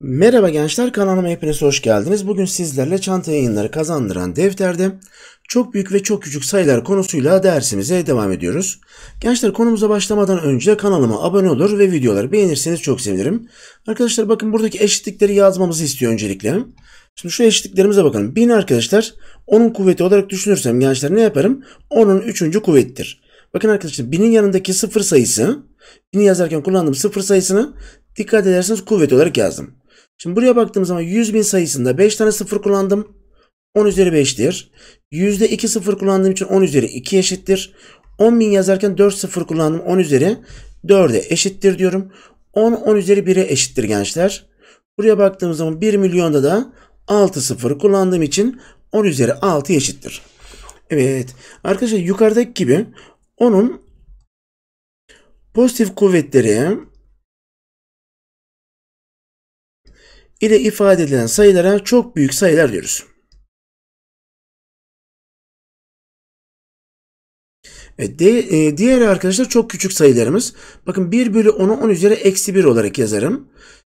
Merhaba gençler kanalıma hepiniz hoş geldiniz. Bugün sizlerle çanta yayınları kazandıran defterde çok büyük ve çok küçük sayılar konusuyla dersimize devam ediyoruz. Gençler konumuza başlamadan önce kanalıma abone olur ve videoları beğenirseniz çok sevinirim. Arkadaşlar bakın buradaki eşitlikleri yazmamızı istiyor öncelikle. Şimdi şu eşitliklerimize bakalım. 1000 arkadaşlar 10'un kuvveti olarak düşünürsem gençler ne yaparım? 10'un 3. kuvvettir. Bakın arkadaşlar binin yanındaki sıfır sayısı, bini yazarken kullandığım sıfır sayısını dikkat ederseniz kuvvet olarak yazdım. Şimdi buraya baktığım zaman 100 bin sayısında 5 tane sıfır kullandım. 10 üzeri 5'tir. %2 sıfır kullandığım için 10 üzeri 2 eşittir. 10 bin yazarken 4 sıfır kullandım. 10 üzeri 4'e eşittir diyorum. 10 10 üzeri 1'e eşittir gençler. Buraya baktığımız zaman 1 milyonda da 6 sıfır kullandığım için 10 üzeri 6 eşittir. Evet. Arkadaşlar yukarıdaki gibi onun pozitif kuvvetleri ile ifade edilen sayılara çok büyük sayılar diyoruz. Evet, de, e, diğer arkadaşlar çok küçük sayılarımız. Bakın 1 bölü 10'u 10 üzeri eksi 1 olarak yazarım.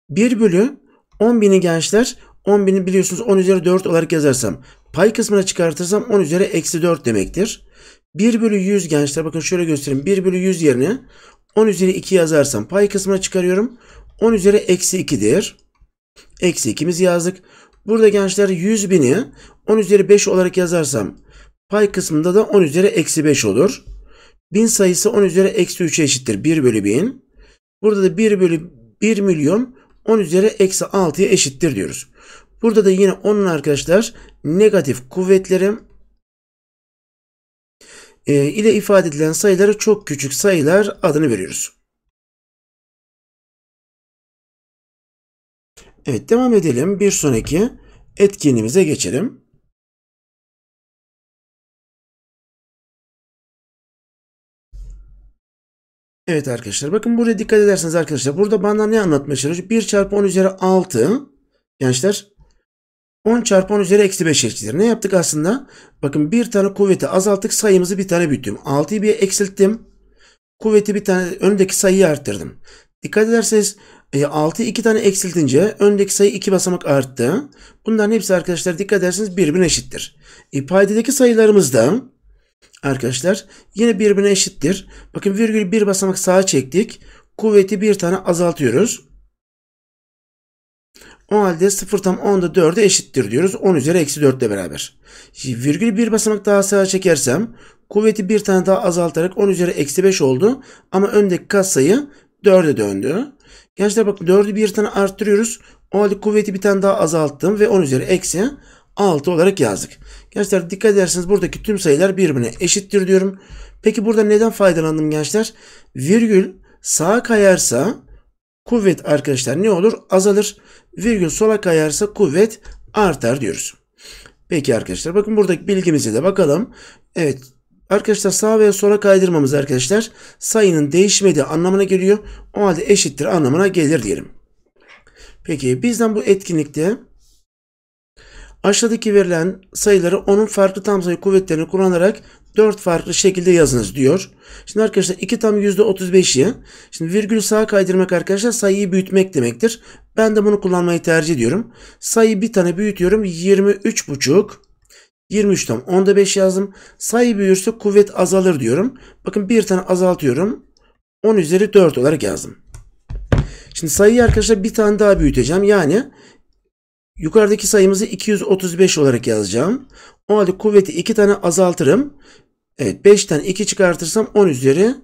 1 bölü 10 bini gençler 10 bini biliyorsunuz 10 üzeri 4 olarak yazarsam pay kısmına çıkartırsam 10 üzeri eksi 4 demektir. 1 bölü 100 gençler bakın şöyle göstereyim. 1 bölü 100 yerine 10 üzeri 2 yazarsam pay kısmına çıkarıyorum. 10 üzeri eksi 2'dir. Eksi 2'mizi yazdık. Burada gençler 100 bini 10 üzeri 5 olarak yazarsam pay kısmında da 10 üzeri eksi 5 olur. 1000 sayısı 10 üzeri eksi 3'e eşittir. 1 bölü 1000. Burada da 1 bölü 1 milyon 10 üzeri eksi 6'ya eşittir diyoruz. Burada da yine onun arkadaşlar negatif kuvvetleri e, ile ifade edilen sayılara çok küçük sayılar adını veriyoruz. Evet devam edelim. Bir sonraki etkinliğimize geçelim. Evet arkadaşlar bakın buraya dikkat ederseniz arkadaşlar burada bana ne anlatmışlar? çalışıyor? 1 çarpı 10 üzeri 6 gençler 10 çarpı 10 üzeri eksi 5 eşittir. Ne yaptık aslında? Bakın bir tane kuvveti azalttık sayımızı bir tane büyüttüm. 6'yı bir eksilttim. Kuvveti bir tane öndeki sayıyı arttırdım. Dikkat ederseniz 6'yı e, 2 tane eksiltince öndeki sayı 2 basamak arttı. Bunların hepsi arkadaşlar dikkat ederseniz birbirine eşittir. E, sayılarımız da arkadaşlar yine birbirine eşittir. Bakın virgül bir basamak sağa çektik. Kuvveti bir tane azaltıyoruz. O halde 0 tam 10'da 4'e eşittir diyoruz. 10 üzeri eksi 4 ile beraber. virgül bir basamak daha sağa çekersem kuvveti bir tane daha azaltarak 10 üzeri eksi 5 oldu. Ama öndeki katsayı 4'e döndü. Gençler bakın 4'ü bir tane arttırıyoruz. O halde kuvveti bir tane daha azalttım ve 10 üzeri eksi 6 olarak yazdık. Gençler dikkat ederseniz buradaki tüm sayılar birbirine eşittir diyorum. Peki burada neden faydalandım gençler? Virgül sağa kayarsa kuvvet arkadaşlar ne olur? Azalır. Virgül sola kayarsa kuvvet artar diyoruz. Peki arkadaşlar bakın buradaki bilgimize de bakalım. Evet Arkadaşlar sağa veya sola kaydırmamız arkadaşlar sayının değişmediği anlamına geliyor. O halde eşittir anlamına gelir diyelim. Peki bizden bu etkinlikte aşağıdaki verilen sayıları onun farklı tam sayı kuvvetlerini kullanarak dört farklı şekilde yazınız diyor. Şimdi arkadaşlar 2 tam %35'i şimdi virgül sağa kaydırmak arkadaşlar sayıyı büyütmek demektir. Ben de bunu kullanmayı tercih ediyorum. Sayı bir tane büyütüyorum. 23,5 23 tam onda 5 yazdım. Sayı büyürse kuvvet azalır diyorum. Bakın bir tane azaltıyorum. 10 üzeri 4 olarak yazdım. Şimdi sayıyı arkadaşlar bir tane daha büyüteceğim. Yani yukarıdaki sayımızı 235 olarak yazacağım. O halde kuvveti 2 tane azaltırım. Evet 5'ten 2 çıkartırsam 10 üzeri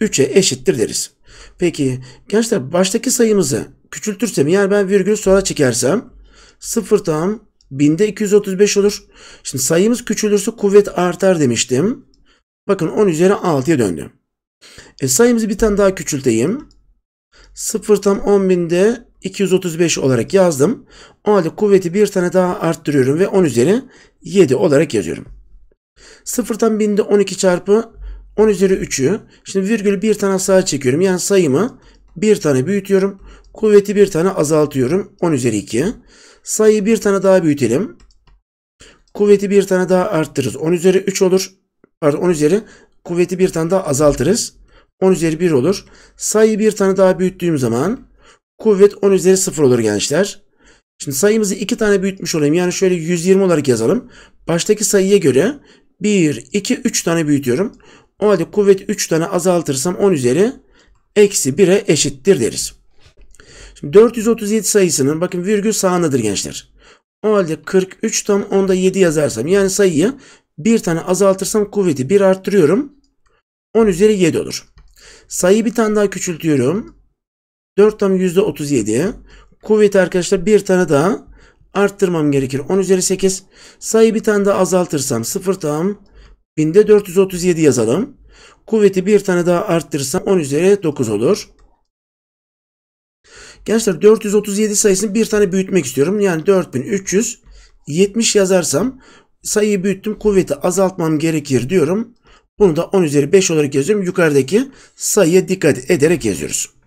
3'e eşittir deriz. Peki gençler baştaki sayımızı küçültürsem yani ben virgül sonra çekersem 0 tam binde 235 olur. Şimdi sayımız küçülürse kuvvet artar demiştim. Bakın 10 üzeri 6'ya döndü. E sayımızı bir tane daha küçülteyim. 0 tam 10 binde 235 olarak yazdım. O halde kuvveti bir tane daha arttırıyorum ve 10 üzeri 7 olarak yazıyorum. Sıfırdan binde 12 çarpı 10 üzeri 3'ü. Şimdi virgülü bir tane sağa çekiyorum. Yani sayımı bir tane büyütüyorum. Kuvveti bir tane azaltıyorum. 10 üzeri 2. Sayıyı bir tane daha büyütelim. Kuvveti bir tane daha arttırırız. 10 üzeri 3 olur. Pardon 10 üzeri kuvveti bir tane daha azaltırız. 10 üzeri 1 olur. Sayıyı bir tane daha büyüttüğüm zaman kuvvet 10 üzeri 0 olur gençler. Şimdi sayımızı 2 tane büyütmüş olayım. Yani şöyle 120 olarak yazalım. Baştaki sayıya göre 1, 2, 3 tane büyütüyorum. O halde kuvvet 3 tane azaltırsam 10 üzeri eksi 1'e eşittir deriz. Şimdi 437 sayısının bakın virgül sağındadır gençler. O halde 43 tam onda 7 yazarsam yani sayıyı bir tane azaltırsam kuvveti 1 arttırıyorum. 10 üzeri 7 olur. Sayıyı bir tane daha küçültüyorum. 4 tam %37. Kuvveti arkadaşlar bir tane daha arttırmam gerekir. 10 üzeri 8. Sayı bir tane daha azaltırsam 0 tam. 1000'de 437 yazalım. Kuvveti bir tane daha arttırsam 10 üzeri 9 olur. Gençler 437 sayısını bir tane büyütmek istiyorum. Yani 4370 yazarsam sayıyı büyüttüm kuvveti azaltmam gerekir diyorum. Bunu da 10 üzeri 5 olarak yazıyorum. Yukarıdaki sayıya dikkat ederek yazıyoruz.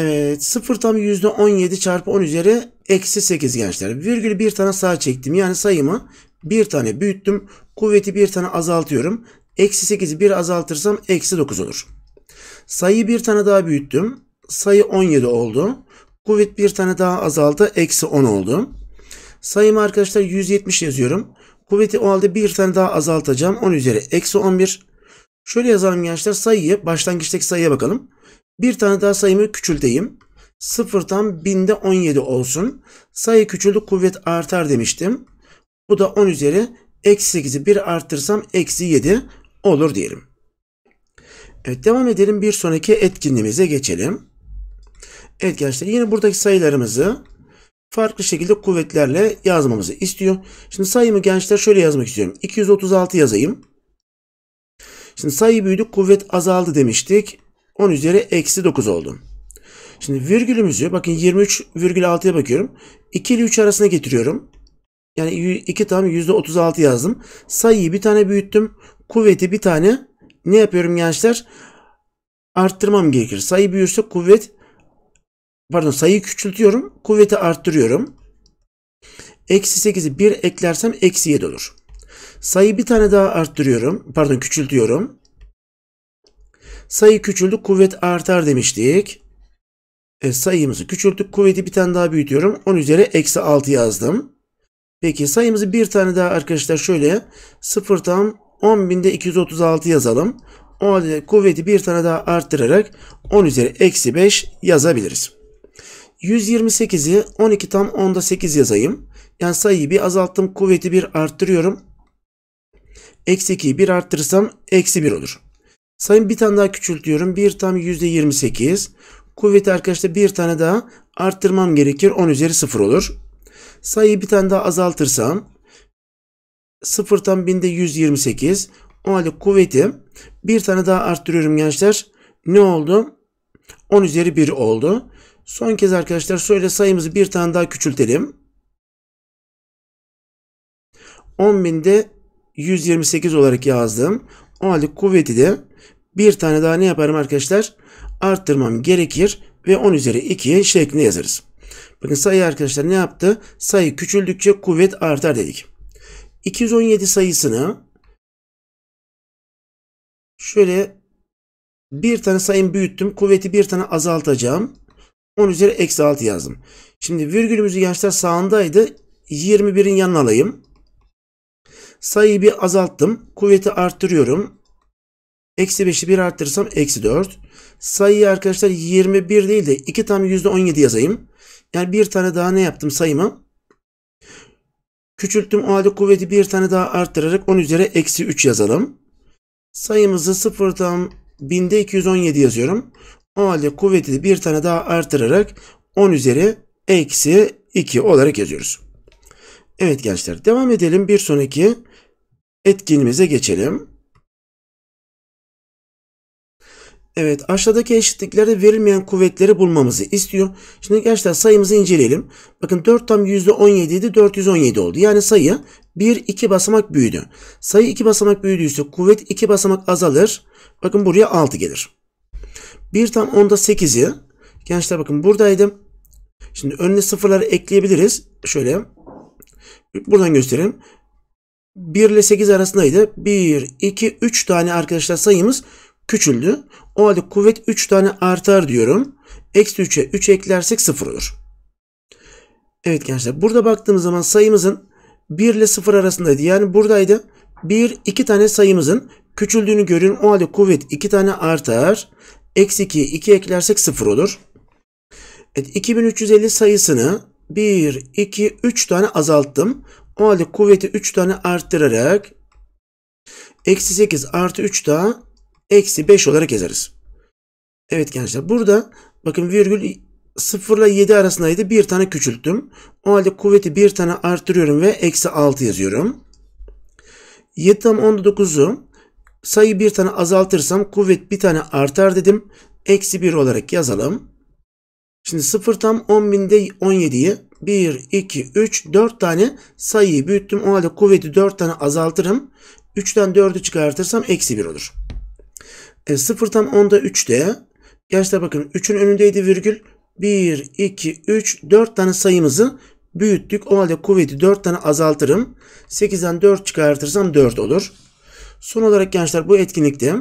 Evet 0 tam %17 çarpı 10 üzeri eksi 8 gençler. Virgül bir tane sağ çektim. Yani sayımı bir tane büyüttüm. Kuvveti bir tane azaltıyorum. Eksi 8'i bir azaltırsam eksi 9 olur. Sayıyı bir tane daha büyüttüm. Sayı 17 oldu. Kuvvet bir tane daha azaldı. Eksi 10 oldu. Sayımı arkadaşlar 170 yazıyorum. Kuvveti o halde bir tane daha azaltacağım. 10 üzeri eksi 11. Şöyle yazalım gençler sayıyı başlangıçtaki sayıya bakalım. Bir tane daha sayımı küçülteyim. Sıfırdan binde 17 olsun. Sayı küçüldü kuvvet artar demiştim. Bu da 10 üzeri eksi 8'i 1 arttırsam eksi 7 olur diyelim. Evet devam edelim bir sonraki etkinliğimize geçelim. Evet gençler yine buradaki sayılarımızı farklı şekilde kuvvetlerle yazmamızı istiyor. Şimdi sayımı gençler şöyle yazmak istiyorum. 236 yazayım. Şimdi sayı büyüdü kuvvet azaldı demiştik. 10 üzeri eksi 9 oldu. Şimdi virgülümüzü bakın 23,6'ya bakıyorum. 2 ile 3 arasına getiriyorum. Yani 2 tam %36 yazdım. Sayıyı bir tane büyüttüm. Kuvveti bir tane ne yapıyorum gençler? Arttırmam gerekir. Sayı büyürse kuvvet pardon sayıyı küçültüyorum. Kuvveti arttırıyorum. Eksi 8'i 1 eklersem eksi 7 olur. Sayı bir tane daha arttırıyorum. Pardon küçültüyorum. Sayı küçüldü kuvvet artar demiştik. E, sayımızı küçülttük. Kuvveti bir tane daha büyütüyorum. 10 üzeri eksi 6 yazdım. Peki sayımızı bir tane daha arkadaşlar şöyle 0 tam 10.000'de 236 yazalım. O halde kuvveti bir tane daha arttırarak 10 üzeri eksi 5 yazabiliriz. 128'i 12 tam 10'da 8 yazayım. Yani sayıyı bir azalttım. Kuvveti bir arttırıyorum. Eksi 2'yi bir arttırırsam eksi 1 olur. Sayın bir tane daha küçültüyorum. 1 tam %28. Kuvveti arkadaşlar bir tane daha arttırmam gerekir. 10 üzeri 0 olur. Sayıyı bir tane daha azaltırsam 0 tam 1000'de 128. O halde kuvveti bir tane daha arttırıyorum gençler. Ne oldu? 10 üzeri 1 oldu. Son kez arkadaşlar şöyle sayımızı bir tane daha küçültelim. 10.000'de 128 olarak yazdım. O halde kuvveti de bir tane daha ne yaparım arkadaşlar? Arttırmam gerekir ve 10 üzeri 2'ye şeklinde yazarız. Bakın sayı arkadaşlar ne yaptı? Sayı küçüldükçe kuvvet artar dedik. 217 sayısını şöyle bir tane sayım büyüttüm. Kuvveti bir tane azaltacağım. 10 üzeri eksi 6 yazdım. Şimdi virgülümüzü gençler sağındaydı. 21'in yanına alayım. Sayıyı bir azalttım. Kuvveti arttırıyorum. Eksi 5'i 1 arttırırsam eksi 4. Sayıyı arkadaşlar 21 değil de 2 tam %17 yazayım. Yani bir tane daha ne yaptım sayımı? Küçülttüm o halde kuvveti bir tane daha arttırarak 10 üzeri eksi 3 yazalım. Sayımızı 0 tam binde 217 yazıyorum. O halde kuvveti de bir tane daha arttırarak 10 üzeri eksi 2 olarak yazıyoruz. Evet gençler devam edelim. Bir sonraki etkinimize geçelim. Evet aşağıdaki eşitliklerde verilmeyen kuvvetleri bulmamızı istiyor. Şimdi gençler sayımızı inceleyelim. Bakın 4 tam %17 idi 417 oldu. Yani sayı 1 2 basamak büyüdü. Sayı 2 basamak büyüdüyse kuvvet 2 basamak azalır. Bakın buraya 6 gelir. 1 tam 10'da 8'i gençler bakın buradaydım. Şimdi önüne sıfırları ekleyebiliriz. Şöyle buradan göstereyim. 1 ile 8 arasındaydı. 1, 2, 3 tane arkadaşlar sayımız küçüldü. O halde kuvvet 3 tane artar diyorum. Eksi 3'e 3 eklersek 0 olur. Evet gençler burada baktığımız zaman sayımızın 1 ile 0 arasındaydı. Yani buradaydı. 1, 2 tane sayımızın küçüldüğünü görün. O halde kuvvet 2 tane artar. Eksi 2'ye 2 eklersek 0 olur. Evet 2350 sayısını 1, 2, 3 tane azalttım. O halde kuvveti 3 tane arttırarak eksi 8 artı 3 daha eksi 5 olarak yazarız. Evet gençler burada bakın virgül 0 ile 7 arasındaydı. Bir tane küçülttüm. O halde kuvveti bir tane artırıyorum ve eksi 6 yazıyorum. 7 tam 19'u sayı bir tane azaltırsam kuvvet bir tane artar dedim. Eksi 1 olarak yazalım. Şimdi 0 tam 10 binde 17'yi 1, 2, 3, 4 tane sayıyı büyüttüm. O halde kuvveti 4 tane azaltırım. 3'ten 4'ü çıkartırsam eksi 1 olur. E, 0 tam 3 de. Gençler bakın 3'ün önündeydi virgül. 1, 2, 3, 4 tane sayımızı büyüttük. O halde kuvveti 4 tane azaltırım. 8'den 4 çıkartırsam 4 olur. Son olarak gençler bu etkinlikte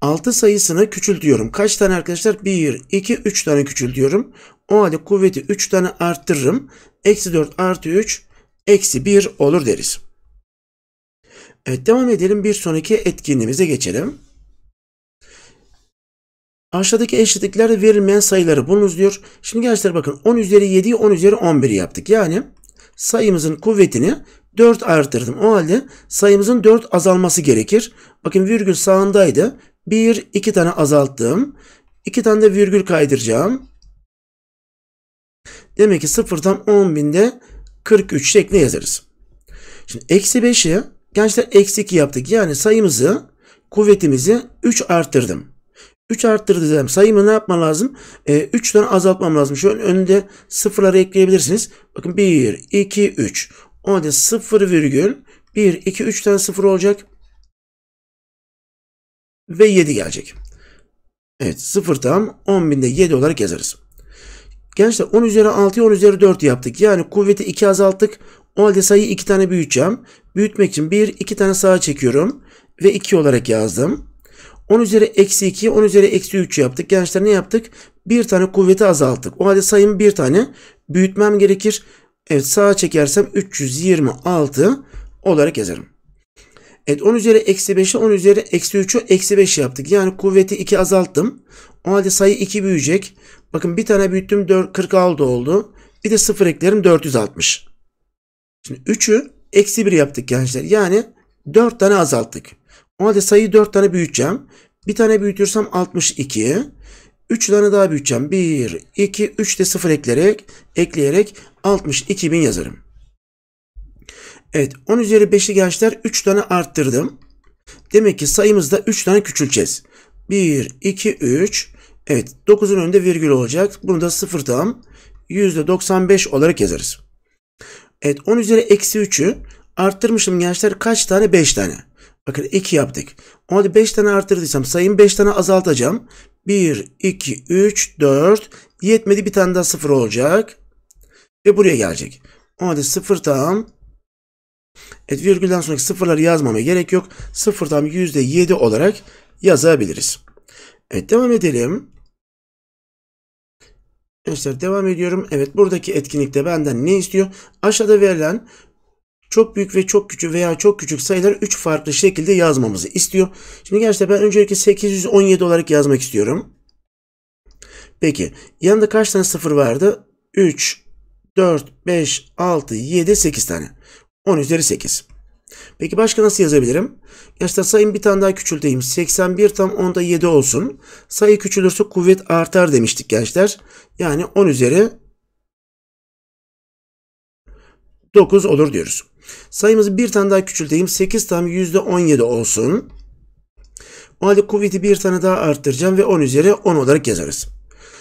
6 sayısını küçültüyorum. Kaç tane arkadaşlar? 1, 2, 3 tane küçültüyorum. O halde kuvveti 3 tane arttırırım. Eksi 4 artı 3 eksi 1 olur deriz. Evet devam edelim. Bir sonraki etkinliğimize geçelim. Aşağıdaki eşitliklerde verilmeyen sayıları bulunuz diyor. Şimdi gençler bakın 10 üzeri 7'yi 10 üzeri 11 yaptık. Yani sayımızın kuvvetini 4 arttırdım. O halde sayımızın 4 azalması gerekir. Bakın virgül sağındaydı. 1, 2 tane azalttım. 2 tane de virgül kaydıracağım. Demek ki sıfırdan 10 binde 43 şeklinde yazarız. Şimdi eksi 5'i gençler eksi 2 yaptık. Yani sayımızı kuvvetimizi 3 arttırdım. 3 arttır desem sayımı ne yapmam lazım? E, ee, 3'ten azaltmam lazım. Şöyle önünde sıfırları ekleyebilirsiniz. Bakın 1, 2, 3. O halde 0 virgül 1, 2, 3 tane 0 olacak. Ve 7 gelecek. Evet 0 tam 10.000'de 7 olarak yazarız. Gençler 10 üzeri 6'yı 10 üzeri 4 yaptık. Yani kuvveti 2 azalttık. O halde sayıyı 2 tane büyüteceğim. Büyütmek için 1, 2 tane sağa çekiyorum. Ve 2 olarak yazdım. 10 üzeri eksi 2'yi 10 üzeri eksi 3 yaptık. Gençler ne yaptık? Bir tane kuvveti azalttık. O halde sayımı bir tane büyütmem gerekir. Evet sağa çekersem 326 olarak yazarım. Evet 10 üzeri eksi 5'i 10 üzeri eksi 3'ü eksi 5 yaptık. Yani kuvveti 2 azalttım. O halde sayı 2 büyüyecek. Bakın bir tane büyüttüm 4, 46 oldu. Bir de 0 eklerim 460. Şimdi 3'ü eksi 1 yaptık gençler. Yani 4 tane azalttık. O halde sayıyı 4 tane büyüteceğim. Bir tane büyütürsem 62. 3 tane daha büyüteceğim. 1, 2, 3 de 0 ekleyerek, ekleyerek 62 bin yazarım. Evet 10 üzeri 5'li gençler 3 tane arttırdım. Demek ki sayımızda 3 tane küçüleceğiz. 1, 2, 3. Evet 9'un önünde virgül olacak. Bunu da 0 tam %95 olarak yazarız. Evet 10 üzeri eksi 3'ü arttırmışım gençler kaç tane? 5 tane. Bakın 2 yaptık. Onu 5 tane artırdıysam sayım 5 tane azaltacağım. 1, 2, 3, 4. Yetmedi bir tane daha 0 olacak. Ve buraya gelecek. O halde 0 tam. Evet virgülden sonraki sıfırları yazmama gerek yok. 0 tam %7 olarak yazabiliriz. Evet devam edelim. Gençler devam ediyorum. Evet buradaki etkinlikte benden ne istiyor? Aşağıda verilen çok büyük ve çok küçük veya çok küçük sayıları 3 farklı şekilde yazmamızı istiyor. Şimdi gençler ben öncelikle 817 olarak yazmak istiyorum. Peki yanında kaç tane sıfır vardı? 3, 4, 5, 6, 7, 8 tane. 10 üzeri 8. Peki başka nasıl yazabilirim? Gençler sayım bir tane daha küçülteyim. 81 tam 10'da 7 olsun. Sayı küçülürse kuvvet artar demiştik gençler. Yani 10 üzeri 9 olur diyoruz. Sayımızı bir tane daha küçülteyim. 8 tam %17 olsun. O halde kuvveti bir tane daha arttıracağım ve 10 üzeri 10 olarak yazarız.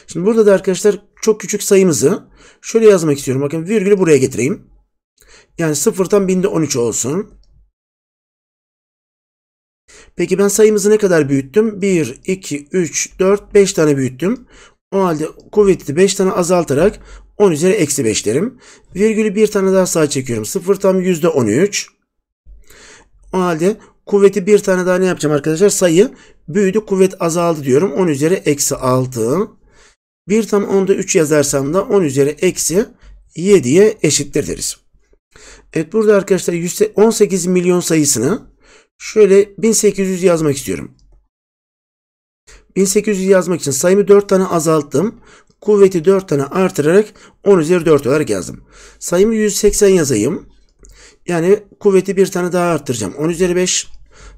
Şimdi burada da arkadaşlar çok küçük sayımızı şöyle yazmak istiyorum. Bakın virgülü buraya getireyim. Yani sıfırdan binde 13 olsun. Peki ben sayımızı ne kadar büyüttüm? 1, 2, 3, 4, 5 tane büyüttüm. O halde kuvveti 5 tane azaltarak 10 üzeri eksi 5 derim. Virgülü bir tane daha sağa çekiyorum. 0 tam %13. O halde kuvveti bir tane daha ne yapacağım arkadaşlar? Sayı büyüdü kuvvet azaldı diyorum. 10 üzeri eksi 6. 1 tam 10'da 3 yazarsam da 10 üzeri eksi 7'ye eşittir deriz. Evet burada arkadaşlar 18 milyon sayısını şöyle 1800 yazmak istiyorum. 1800 yazmak için sayımı 4 tane azalttım kuvveti 4 tane artırarak 10 üzeri 4 olarak yazdım. Sayımı 180 yazayım. Yani kuvveti bir tane daha artıracağım. 10 üzeri 5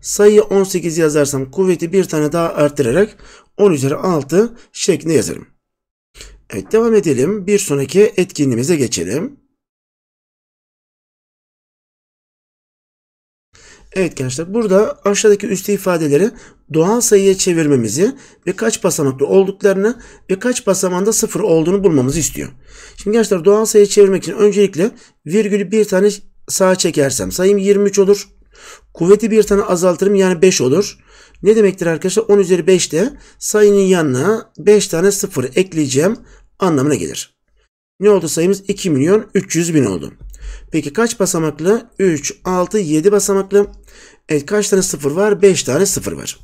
sayıyı 18 yazarsam kuvveti bir tane daha artırarak 10 üzeri 6 şeklinde yazarım. Evet devam edelim. Bir sonraki etkinliğimize geçelim. Evet gençler burada aşağıdaki üstü ifadeleri doğal sayıya çevirmemizi ve kaç basamaklı olduklarını ve kaç basamanda sıfır olduğunu bulmamızı istiyor. Şimdi gençler doğal sayıya çevirmek için öncelikle virgülü bir tane sağa çekersem sayım 23 olur. Kuvveti bir tane azaltırım yani 5 olur. Ne demektir arkadaşlar? 10 üzeri 5 de sayının yanına 5 tane sıfır ekleyeceğim anlamına gelir. Ne oldu sayımız? 2 milyon 300 bin oldu. Peki kaç basamaklı? 3, 6, 7 basamaklı. Evet kaç tane 0 var? 5 tane 0 var.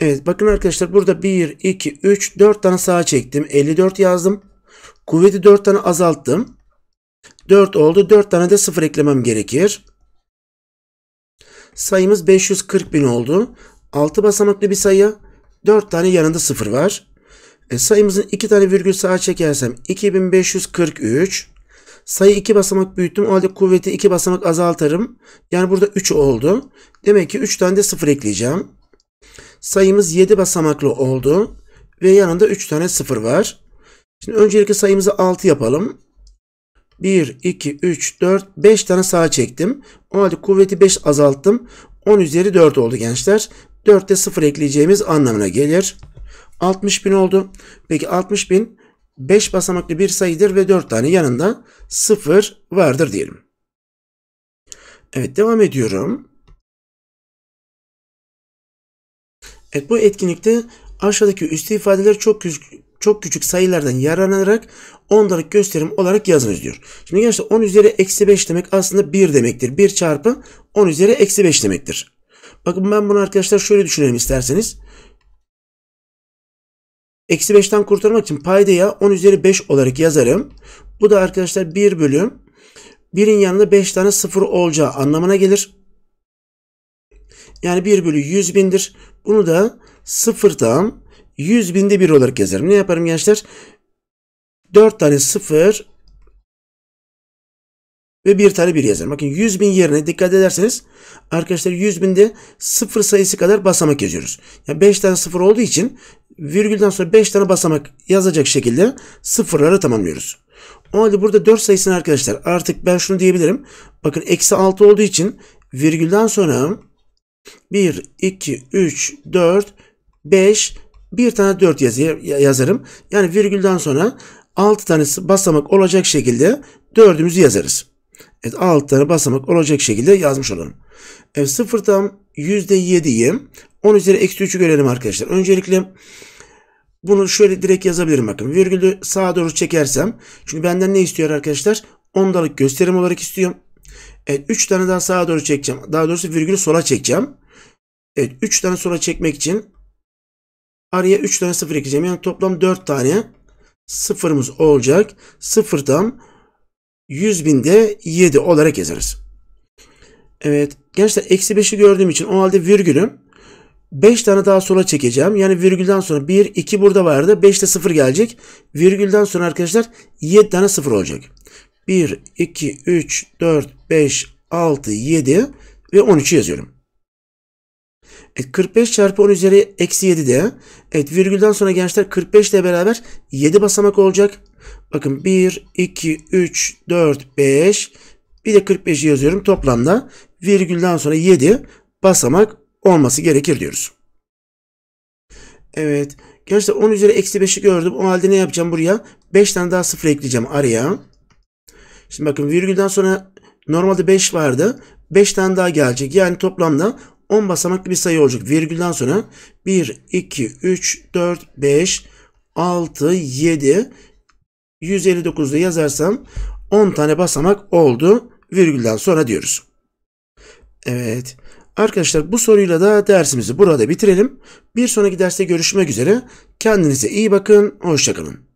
Evet bakın arkadaşlar burada 1, 2, 3, 4 tane sağa çektim. 54 yazdım. Kuvveti 4 tane azalttım. 4 oldu. 4 tane de 0 eklemem gerekir. Sayımız 540 bin oldu. 6 basamaklı bir sayı. 4 tane yanında 0 var. E, sayımızın 2 tane virgül sağa çekersem 2543 Sayı 2 basamak büyüttüm. O halde kuvveti 2 basamak azaltırım. Yani burada 3 oldu. Demek ki 3 tane de 0 ekleyeceğim. Sayımız 7 basamaklı oldu. Ve yanında 3 tane 0 var. Şimdi öncelikle sayımızı 6 yapalım. 1, 2, 3, 4, 5 tane sağa çektim. O halde kuvveti 5 azalttım. 10 üzeri 4 oldu gençler. 4'te 0 ekleyeceğimiz anlamına gelir. 60 bin oldu. Peki 60 bin 5 basamaklı bir sayıdır ve 4 tane yanında 0 vardır diyelim. Evet devam ediyorum. Evet bu etkinlikte aşağıdaki üstü ifadeler çok küçük, çok küçük sayılardan yararlanarak ondalık gösterim olarak yazınız diyor. Şimdi gençler 10 üzeri eksi 5 demek aslında 1 demektir. 1 çarpı 10 üzeri eksi 5 demektir. Bakın ben bunu arkadaşlar şöyle düşünelim isterseniz. Eksi 5'ten kurtarmak için paydaya 10 üzeri 5 olarak yazarım. Bu da arkadaşlar 1 bölüm 1'in yanında 5 tane 0 olacağı anlamına gelir. Yani 1 bölü 100 bindir. Bunu da 0'dan 100 binde 1 olarak yazarım. Ne yaparım gençler? 4 tane 0 ve 1 tane 1 yazarım. Bakın 100 bin yerine dikkat ederseniz arkadaşlar 100 binde 0 sayısı kadar basamak yazıyoruz. Yani 5 tane 0 olduğu için virgülden sonra 5 tane basamak yazacak şekilde sıfırları tamamlıyoruz. O halde burada 4 sayısını arkadaşlar artık ben şunu diyebilirim. Bakın eksi 6 olduğu için virgülden sonra 1, 2, 3, 4, 5, bir tane 4 yaz yazarım. Yani virgülden sonra 6 tane basamak olacak şekilde 4'ümüzü yazarız. Evet 6 tane basamak olacak şekilde yazmış olalım. Evet sıfırdan %7'yi 10 üzeri eksi 3'ü görelim arkadaşlar. Öncelikle bunu şöyle direkt yazabilirim bakın. Virgülü sağa doğru çekersem. Çünkü benden ne istiyor arkadaşlar? Ondalık gösterim olarak istiyorum. Evet 3 tane daha sağa doğru çekeceğim. Daha doğrusu virgülü sola çekeceğim. Evet 3 tane sola çekmek için araya 3 tane sıfır ekleyeceğim. Yani toplam 4 tane sıfırımız olacak. Sıfırdan 100 binde 7 olarak yazarız. Evet gençler eksi 5'i gördüğüm için o halde virgülüm 5 tane daha sola çekeceğim. Yani virgülden sonra 1, 2 burada vardı. 5 de 0 gelecek. Virgülden sonra arkadaşlar 7 tane 0 olacak. 1, 2, 3, 4, 5, 6, 7 ve 13'ü yazıyorum. Evet, 45 çarpı 10 üzeri eksi 7 de. Evet virgülden sonra gençler 45 ile beraber 7 basamak olacak. Bakın 1, 2, 3, 4, 5 bir de 45'i yazıyorum toplamda. Virgülden sonra 7 basamak olması gerekir diyoruz. Evet. Gerçi 10 üzeri eksi 5'i gördüm. O halde ne yapacağım buraya? 5 tane daha sıfır ekleyeceğim araya. Şimdi bakın virgülden sonra normalde 5 vardı. 5 tane daha gelecek. Yani toplamda 10 basamaklı bir sayı olacak. Virgülden sonra 1, 2, 3, 4, 5, 6, 7, 159'da yazarsam 10 tane basamak oldu. Virgülden sonra diyoruz. Evet. Arkadaşlar bu soruyla da dersimizi burada bitirelim. Bir sonraki derste görüşmek üzere. Kendinize iyi bakın. Hoşçakalın.